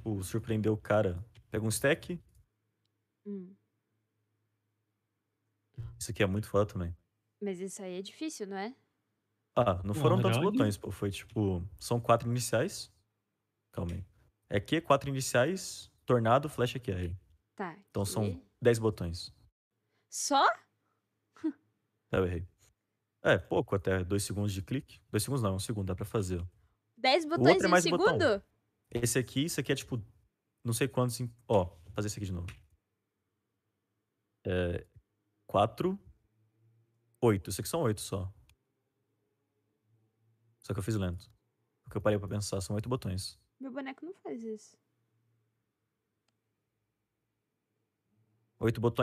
tipo, surpreender o cara. Pega um stack. Hum. Isso aqui é muito foda também. Mas isso aí é difícil, não é? Ah, não foram não, é tantos não. botões, pô. Foi tipo. São quatro iniciais. Calma aí. É Q, quatro iniciais, tornado, flecha aí Tá. Então que... são dez botões. Só? Eu errei. É, pouco até. Dois segundos de clique. Dois segundos não, é um segundo, dá pra fazer. Dez botões é em é um segundo? Botão. Esse aqui, isso aqui é tipo. Não sei quantos. Ó, vou fazer isso aqui de novo. É, quatro. Oito. Isso aqui são oito só. Só que eu fiz lento. Porque eu parei pra pensar, são oito botões. Meu boneco não faz isso. Oito botões.